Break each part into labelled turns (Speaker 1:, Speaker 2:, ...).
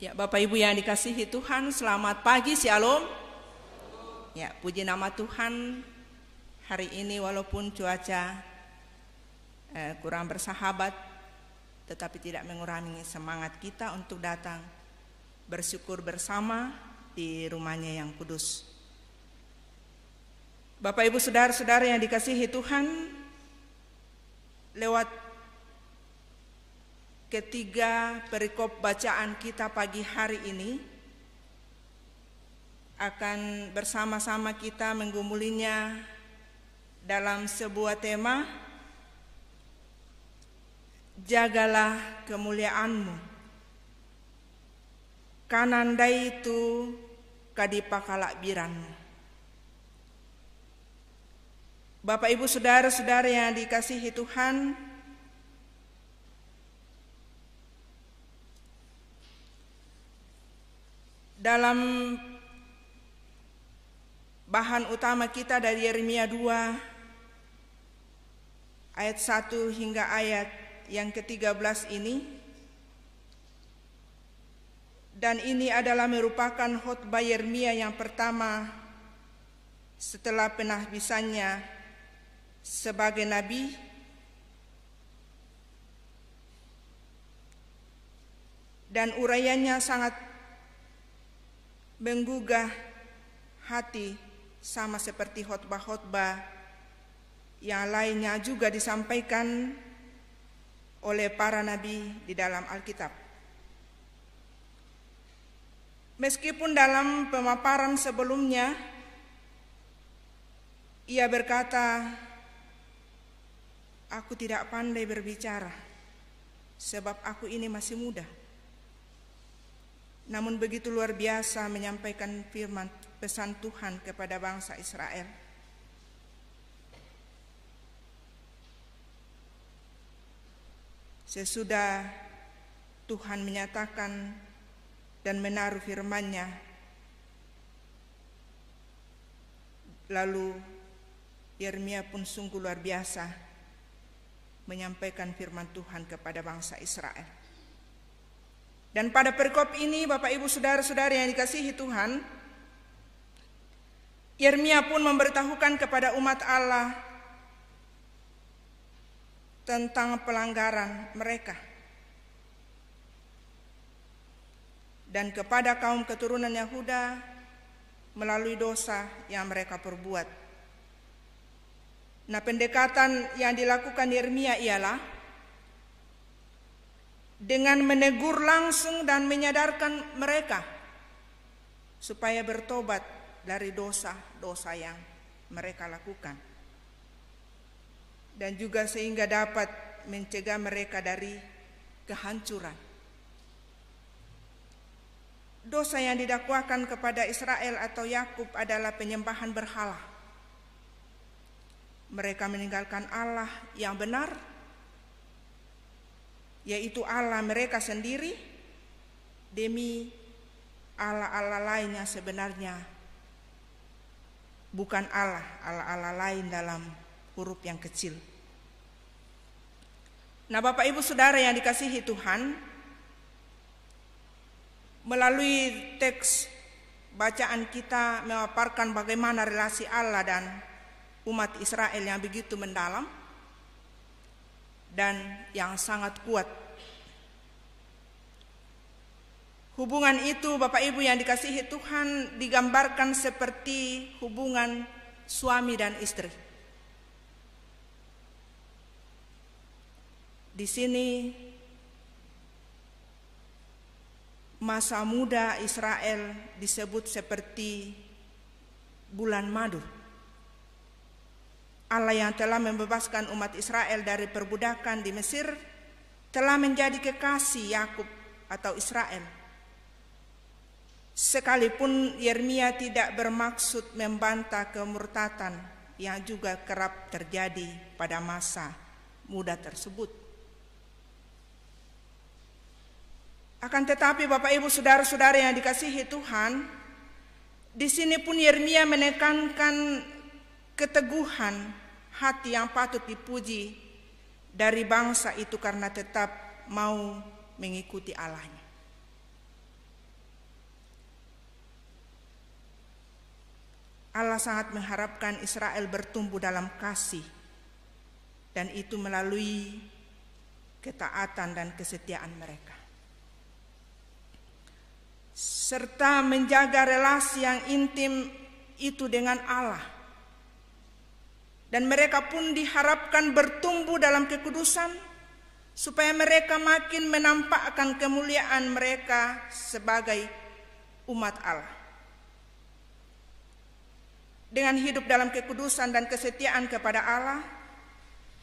Speaker 1: Ya, Bapak Ibu yang dikasihi Tuhan, selamat pagi, Shalom. Ya, puji nama Tuhan. Hari ini walaupun cuaca eh, kurang bersahabat, tetapi tidak mengurangi semangat kita untuk datang bersyukur bersama di rumahnya yang kudus. Bapak Ibu Saudara-saudara yang dikasihi Tuhan, lewat ketiga perikop bacaan kita pagi hari ini akan bersama-sama kita menggumulinya dalam sebuah tema Jagalah kemuliaanmu kananda itu kadipakalak biranmu Bapak Ibu Saudara-saudara yang dikasihi Tuhan, dalam bahan utama kita dari Yeremia 2 ayat 1 hingga ayat yang ke-13 ini dan ini adalah merupakan khotbah Yeremia yang pertama setelah penahbisannya sebagai nabi dan uraiannya sangat menggugah hati sama seperti khotbah-khotbah yang lainnya juga disampaikan oleh para nabi di dalam Alkitab. Meskipun dalam pemaparan sebelumnya ia berkata, "Aku tidak pandai berbicara, sebab aku ini masih muda." namun begitu luar biasa menyampaikan firman pesan Tuhan kepada bangsa Israel. Sesudah Tuhan menyatakan dan menaruh firman-Nya, lalu Yeremia pun sungguh luar biasa menyampaikan firman Tuhan kepada bangsa Israel. Dan pada perkop ini Bapak Ibu Saudara-saudara yang dikasihi Tuhan, Yeremia pun memberitahukan kepada umat Allah tentang pelanggaran mereka. Dan kepada kaum keturunan Yahuda melalui dosa yang mereka perbuat. Nah pendekatan yang dilakukan Yeremia ialah dengan menegur langsung dan menyadarkan mereka supaya bertobat dari dosa-dosa yang mereka lakukan dan juga sehingga dapat mencegah mereka dari kehancuran dosa yang didakwakan kepada Israel atau Yakub adalah penyembahan berhala. Mereka meninggalkan Allah yang benar yaitu Allah mereka sendiri demi Allah-Allah lain sebenarnya bukan Allah, Allah-Allah lain dalam huruf yang kecil. Nah, Bapak Ibu Saudara yang dikasihi Tuhan, melalui teks bacaan kita memaparkan bagaimana relasi Allah dan umat Israel yang begitu mendalam dan yang sangat kuat. Hubungan itu Bapak Ibu yang dikasihi Tuhan digambarkan seperti hubungan suami dan istri. Di sini masa muda Israel disebut seperti bulan madu. Allah yang telah membebaskan umat Israel dari perbudakan di Mesir, telah menjadi kekasih Yakub atau Israel. Sekalipun Yeremia tidak bermaksud membantah kemurtatan yang juga kerap terjadi pada masa muda tersebut. Akan tetapi Bapak Ibu Saudara-saudara yang dikasihi Tuhan, di sini pun Yeremia menekankan keteguhan hati yang patut dipuji dari bangsa itu karena tetap mau mengikuti Allahnya. Allah sangat mengharapkan Israel bertumbuh dalam kasih dan itu melalui ketaatan dan kesetiaan mereka. Serta menjaga relasi yang intim itu dengan Allah dan mereka pun diharapkan bertumbuh dalam kekudusan supaya mereka makin menampakkan kemuliaan mereka sebagai umat Allah. Dengan hidup dalam kekudusan dan kesetiaan kepada Allah,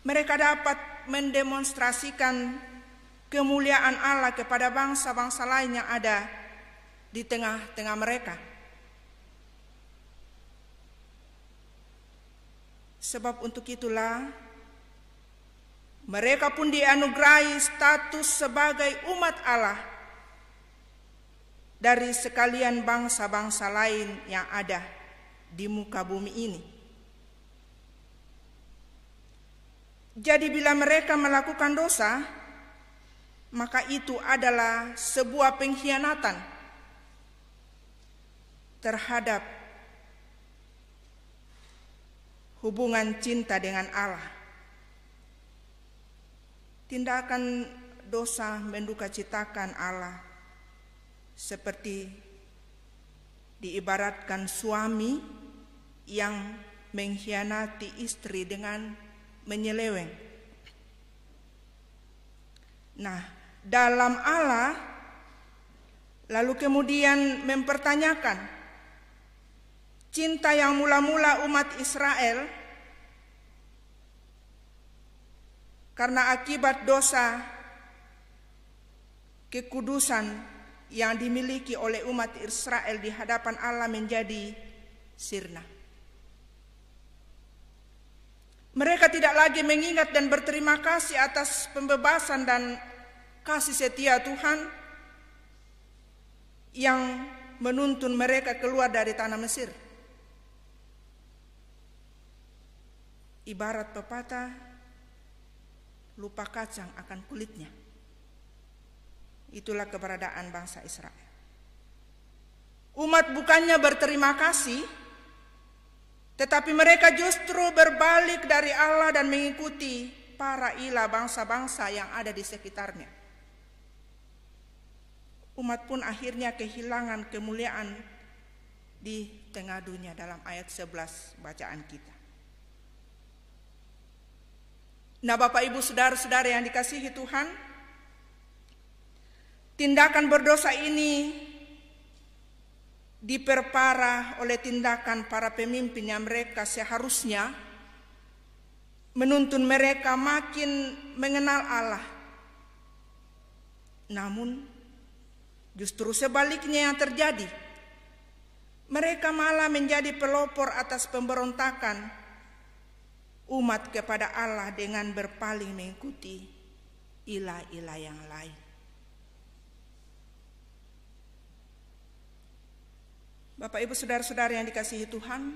Speaker 1: mereka dapat mendemonstrasikan kemuliaan Allah kepada bangsa-bangsa lain yang ada di tengah-tengah mereka. Sebab untuk itulah mereka pun dianugerahi status sebagai umat Allah dari sekalian bangsa-bangsa lain yang ada di muka bumi ini. Jadi bila mereka melakukan dosa, maka itu adalah sebuah pengkhianatan terhadap hubungan cinta dengan Allah. Tindakan dosa mendukacitakan Allah seperti diibaratkan suami yang mengkhianati istri dengan menyeleweng. Nah, dalam Allah lalu kemudian mempertanyakan cinta yang mula-mula umat Israel karena akibat dosa kekudusan yang dimiliki oleh umat Israel di hadapan Allah menjadi sirna. Mereka tidak lagi mengingat dan berterima kasih atas pembebasan dan kasih setia Tuhan yang menuntun mereka keluar dari tanah Mesir. Ibarat pepatah, lupa kacang akan kulitnya. Itulah keberadaan bangsa Israel. Umat bukannya berterima kasih, tetapi mereka justru berbalik dari Allah dan mengikuti para ilah bangsa-bangsa yang ada di sekitarnya. Umat pun akhirnya kehilangan kemuliaan di tengah dunia dalam ayat 11 bacaan kita. Nah Bapak Ibu Saudara-saudara yang dikasihi Tuhan, tindakan berdosa ini diperparah oleh tindakan para pemimpin yang mereka seharusnya menuntun mereka makin mengenal Allah. Namun justru sebaliknya yang terjadi. Mereka malah menjadi pelopor atas pemberontakan umat kepada Allah dengan berpaling mengikuti ilah-ilah yang lain. Bapak Ibu saudara-saudara yang dikasihi Tuhan,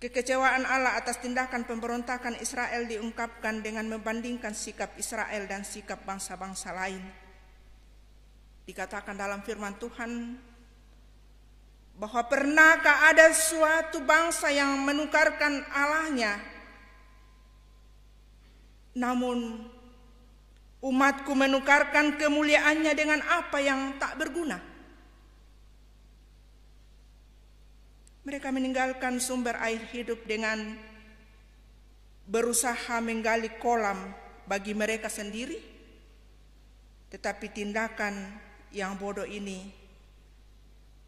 Speaker 1: kekecewaan Allah atas tindakan pemberontakan Israel diungkapkan dengan membandingkan sikap Israel dan sikap bangsa-bangsa lain. Dikatakan dalam firman Tuhan bahwa pernahkah ada suatu bangsa yang menukarkan Allahnya? Namun umatku menukarkan kemuliaannya dengan apa yang tak berguna. Mereka meninggalkan sumber air hidup dengan berusaha menggali kolam bagi mereka sendiri, tetapi tindakan yang bodoh ini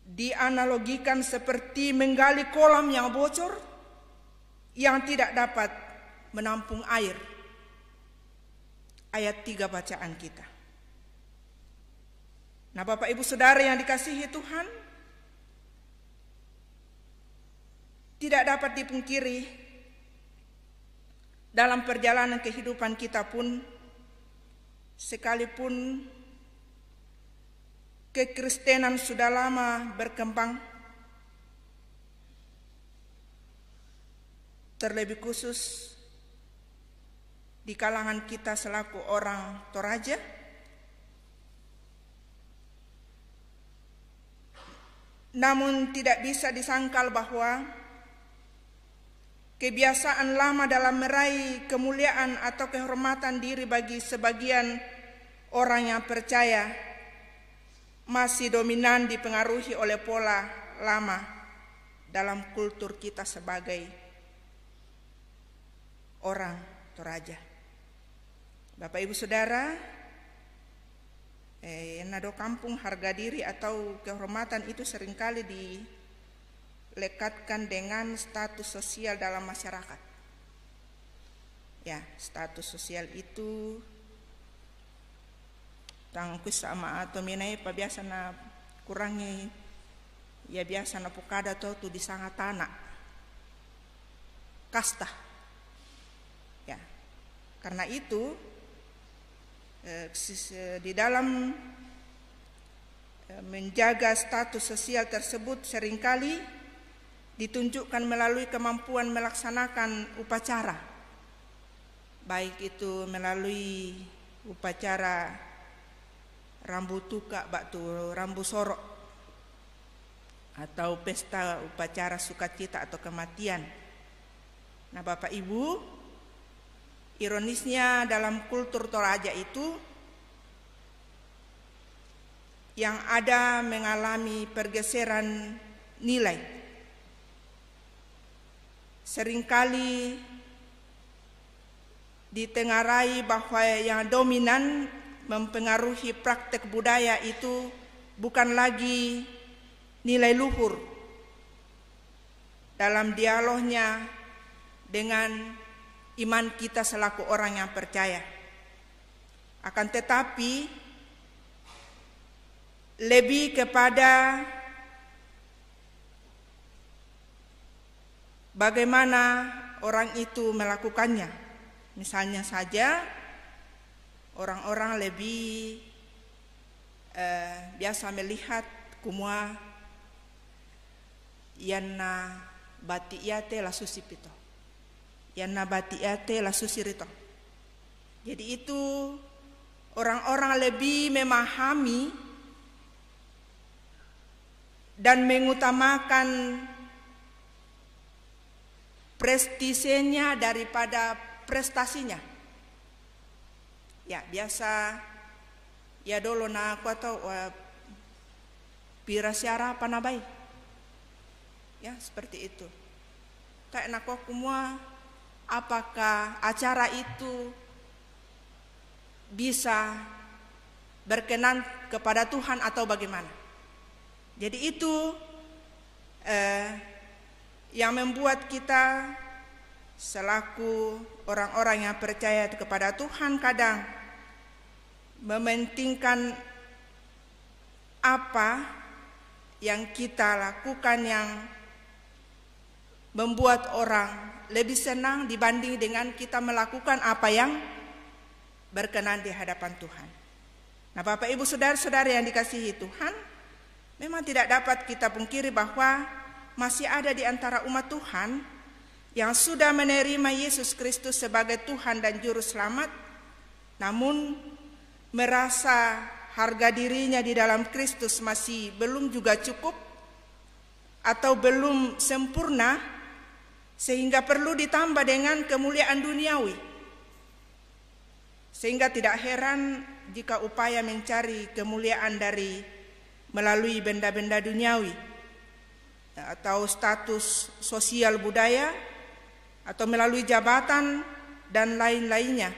Speaker 1: dianalogikan seperti menggali kolam yang bocor yang tidak dapat menampung air. Ayat 3 bacaan kita. Nah Bapak Ibu Saudara yang dikasihi Tuhan, tidak dapat dipungkiri dalam perjalanan kehidupan kita pun sekalipun Kekristenan sudah lama berkembang, terlebih khusus di kalangan kita selaku orang Toraja namun tidak bisa disangkal bahwa kebiasaan lama dalam meraih kemuliaan atau kehormatan diri bagi sebagian orang yang percaya masih dominan dipengaruhi oleh pola lama dalam kultur kita sebagai orang Toraja. Bapak Ibu Saudara, eh, nado kampung harga diri atau kehormatan itu seringkali dilekatkan dengan status sosial dalam masyarakat. Ya, status sosial itu tang kusa ama ato minai pa biasa na kurangi ya biasa na pukada to tu di sanga tana kasta ya karena itu eh, eh, di dalam eh, menjaga status sosial tersebut seringkali ditunjukkan melalui kemampuan melaksanakan upacara baik itu melalui upacara rambu tuka batu rambu sorok atau pesta upacara sukacita atau kematian. Nah, Bapak Ibu, ironisnya dalam kultur Toraja itu yang ada mengalami pergeseran nilai. Seringkali ditengarai bahwa yang dominan mempengaruhi praktek budaya itu bukan lagi nilai luhur dalam dialognya dengan iman kita selaku orang yang percaya. Akan tetapi lebih kepada bagaimana orang itu melakukannya. Misalnya saja orang-orang lebih eh, biasa melihat kumua yana batiate la susipito yana batiate la rito jadi itu orang-orang lebih memahami dan mengutamakan prestisenya daripada prestasinya ya biasa ya dulu na aku atau pira siara panabai ya seperti itu kayak nak aku semua apakah acara itu bisa berkenan kepada Tuhan atau bagaimana jadi itu eh, yang membuat kita selaku orang-orang yang percaya kepada Tuhan kadang mementingkan apa yang kita lakukan yang membuat orang lebih senang dibanding dengan kita melakukan apa yang berkenan di hadapan Tuhan. Nah, Bapak Ibu Saudara-saudara yang dikasihi Tuhan, memang tidak dapat kita pungkiri bahwa masih ada di antara umat Tuhan yang sudah menerima Yesus Kristus sebagai Tuhan dan juru selamat, namun merasa harga dirinya di dalam Kristus masih belum juga cukup atau belum sempurna sehingga perlu ditambah dengan kemuliaan duniawi. Sehingga tidak heran jika upaya mencari kemuliaan dari melalui benda-benda duniawi atau status sosial budaya atau melalui jabatan dan lain-lainnya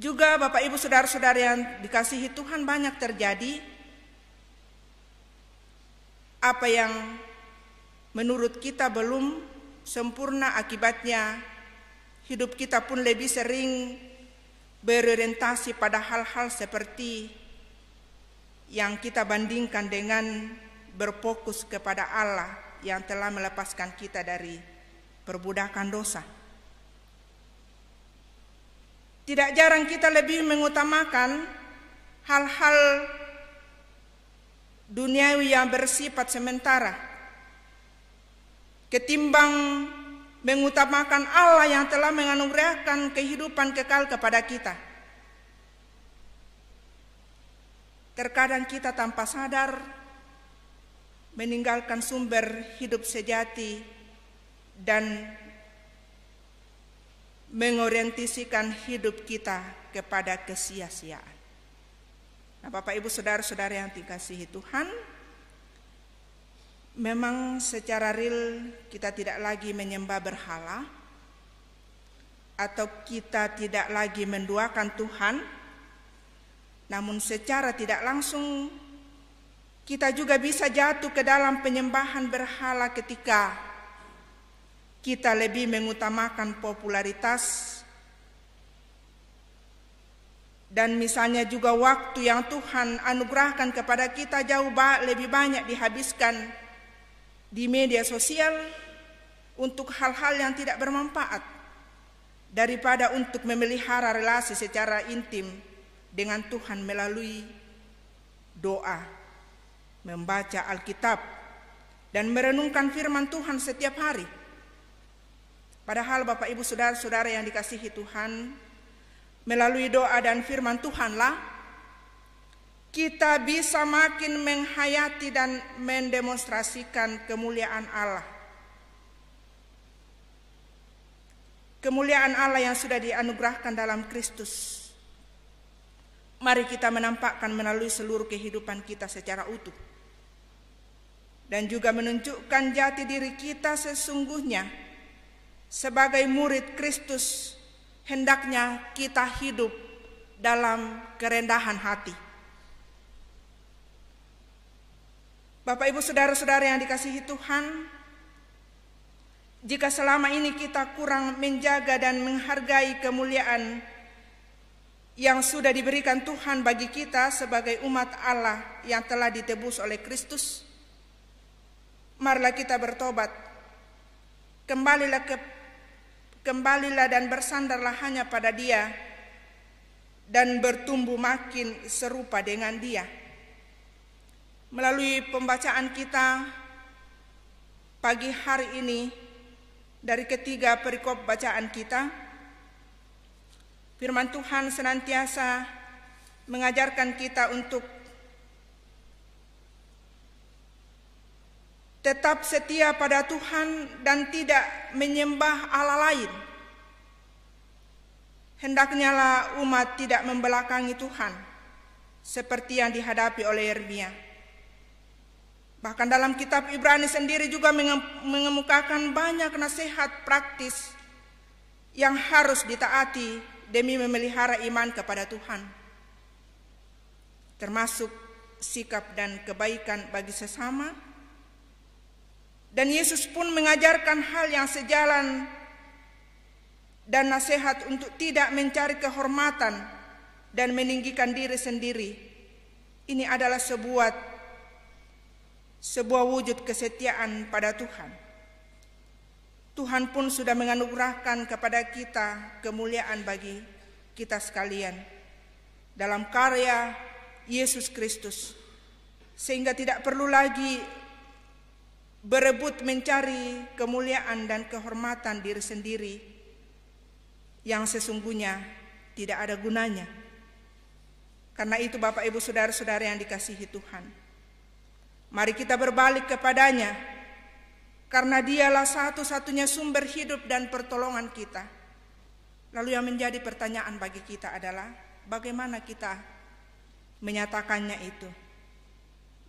Speaker 1: juga Bapak Ibu Saudara-saudara yang dikasihi Tuhan banyak terjadi apa yang menurut kita belum sempurna akibatnya hidup kita pun lebih sering
Speaker 2: berorientasi
Speaker 1: pada hal-hal seperti yang kita bandingkan dengan berfokus kepada Allah yang telah melepaskan kita dari perbudakan dosa. Tidak jarang kita lebih mengutamakan hal-hal duniawi yang bersifat sementara ketimbang mengutamakan Allah yang telah menganugerahkan kehidupan kekal kepada kita. Terkadang kita tanpa sadar meninggalkan sumber hidup sejati dan mengorientisikan hidup kita kepada kesia-siaan. Nah, Bapak Ibu Saudara-saudara yang dikasihi Tuhan, memang secara real kita tidak lagi menyembah berhala atau kita tidak lagi menduakan Tuhan, namun secara tidak langsung kita juga bisa jatuh ke dalam penyembahan berhala ketika kita lebih mengutamakan popularitas dan misalnya juga waktu yang Tuhan anugerahkan kepada kita jauh lebih banyak dihabiskan di media sosial untuk hal-hal yang tidak bermanfaat daripada untuk memelihara relasi secara intim dengan Tuhan melalui doa, membaca Alkitab, dan merenungkan firman Tuhan setiap hari. Padahal Bapak Ibu Saudara-saudara yang dikasihi Tuhan, melalui doa dan firman Tuhanlah kita bisa makin menghayati dan mendemonstrasikan kemuliaan Allah. Kemuliaan Allah yang sudah dianugerahkan dalam Kristus. Mari kita menampakkan melalui seluruh kehidupan kita secara utuh. Dan juga menunjukkan jati diri kita sesungguhnya sebagai murid Kristus, hendaknya kita hidup dalam kerendahan hati. Bapak, ibu, saudara-saudara yang dikasihi Tuhan, jika selama ini kita kurang menjaga dan menghargai kemuliaan yang sudah diberikan Tuhan bagi kita sebagai umat Allah yang telah ditebus oleh Kristus, marilah kita bertobat. Kembalilah ke Kembalilah dan bersandarlah hanya pada dia dan bertumbuh makin serupa dengan dia. Melalui pembacaan kita pagi hari ini dari ketiga perikop bacaan kita, firman Tuhan senantiasa mengajarkan kita untuk tetap setia pada Tuhan dan tidak menyembah Allah lain. Hendaknya umat tidak membelakangi Tuhan, seperti yang dihadapi oleh Yeremia. Bahkan dalam kitab Ibrani sendiri juga mengemukakan banyak nasihat praktis yang harus ditaati demi memelihara iman kepada Tuhan. Termasuk sikap dan kebaikan bagi sesama, dan Yesus pun mengajarkan hal yang sejalan dan nasihat untuk tidak mencari kehormatan dan meninggikan diri sendiri. Ini adalah sebuah sebuah wujud kesetiaan pada Tuhan. Tuhan pun sudah menganugerahkan kepada kita kemuliaan bagi kita sekalian dalam karya Yesus Kristus sehingga tidak perlu lagi berebut mencari kemuliaan dan kehormatan diri sendiri yang sesungguhnya tidak ada gunanya. Karena itu Bapak Ibu Saudara-saudara yang dikasihi Tuhan. Mari kita berbalik kepadanya karena dialah satu-satunya sumber hidup dan pertolongan kita. Lalu yang menjadi pertanyaan bagi kita adalah bagaimana kita menyatakannya itu.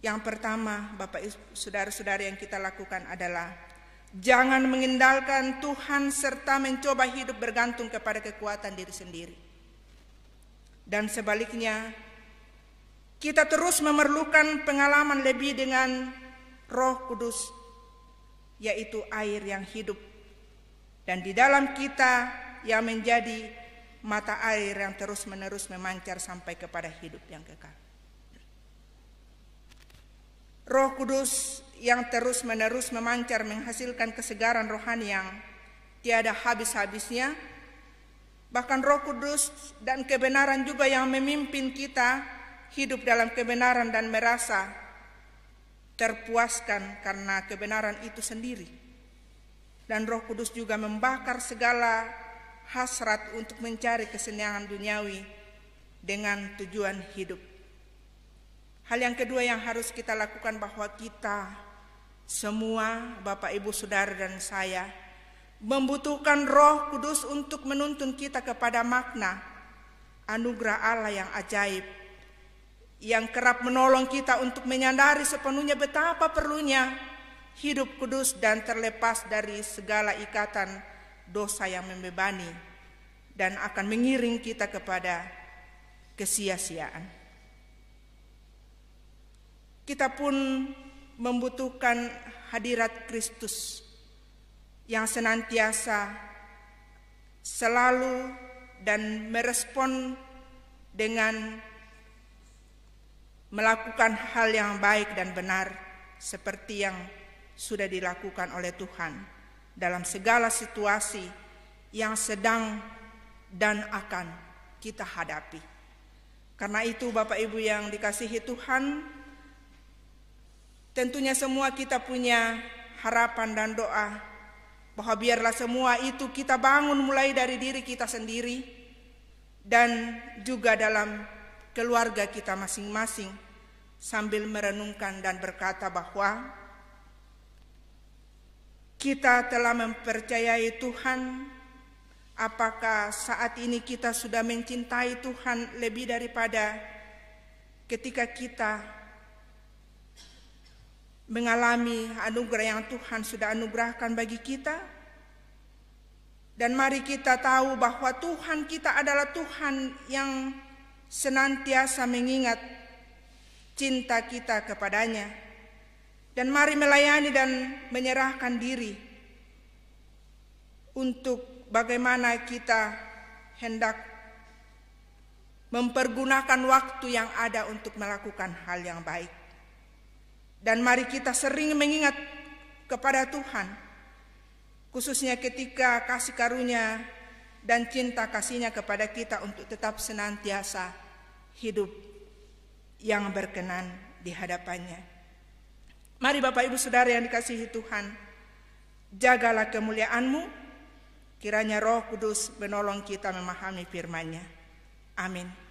Speaker 1: Yang pertama, Bapak Saudara-saudara yang kita lakukan adalah jangan mengindalkan Tuhan serta mencoba hidup bergantung kepada kekuatan diri sendiri. Dan sebaliknya, kita terus memerlukan pengalaman lebih dengan Roh Kudus, yaitu air yang hidup, dan di dalam kita yang menjadi mata air yang terus-menerus memancar sampai kepada hidup yang kekal. Roh Kudus yang terus-menerus memancar menghasilkan kesegaran rohani yang tiada habis-habisnya. Bahkan Roh Kudus dan kebenaran juga yang memimpin kita hidup dalam kebenaran dan merasa terpuaskan karena kebenaran itu sendiri. Dan Roh Kudus juga membakar segala hasrat untuk mencari kesenangan duniawi dengan tujuan hidup. Hal yang kedua yang harus kita lakukan bahwa kita semua Bapak Ibu Saudara dan saya membutuhkan Roh Kudus untuk menuntun kita kepada makna anugerah Allah yang ajaib yang kerap menolong kita untuk menyadari sepenuhnya betapa perlunya hidup kudus dan terlepas dari segala ikatan dosa yang membebani dan akan mengiring kita kepada kesia-siaan. Kita pun membutuhkan hadirat Kristus yang senantiasa selalu dan merespon dengan melakukan hal yang baik dan benar seperti yang sudah dilakukan oleh Tuhan dalam segala situasi yang sedang dan akan kita hadapi. Karena itu Bapak Ibu yang dikasihi Tuhan, Tentunya semua kita punya harapan dan doa bahwa biarlah semua itu kita bangun mulai dari diri kita sendiri dan juga dalam keluarga kita masing-masing sambil merenungkan dan berkata bahwa kita telah mempercayai Tuhan apakah saat ini kita sudah mencintai Tuhan lebih daripada ketika kita mengalami anugerah yang Tuhan sudah anugerahkan bagi kita. Dan mari kita tahu bahwa Tuhan kita adalah Tuhan yang senantiasa mengingat cinta kita kepadanya. Dan mari melayani dan menyerahkan diri untuk bagaimana kita hendak mempergunakan waktu yang ada untuk melakukan hal yang baik. Dan mari kita sering mengingat kepada Tuhan, khususnya ketika kasih karunia dan cinta kasihnya kepada kita untuk tetap senantiasa hidup yang berkenan di hadapannya. Mari Bapak Ibu Saudara yang dikasihi Tuhan, jagalah kemuliaanmu, kiranya roh kudus menolong kita memahami firmannya. Amin.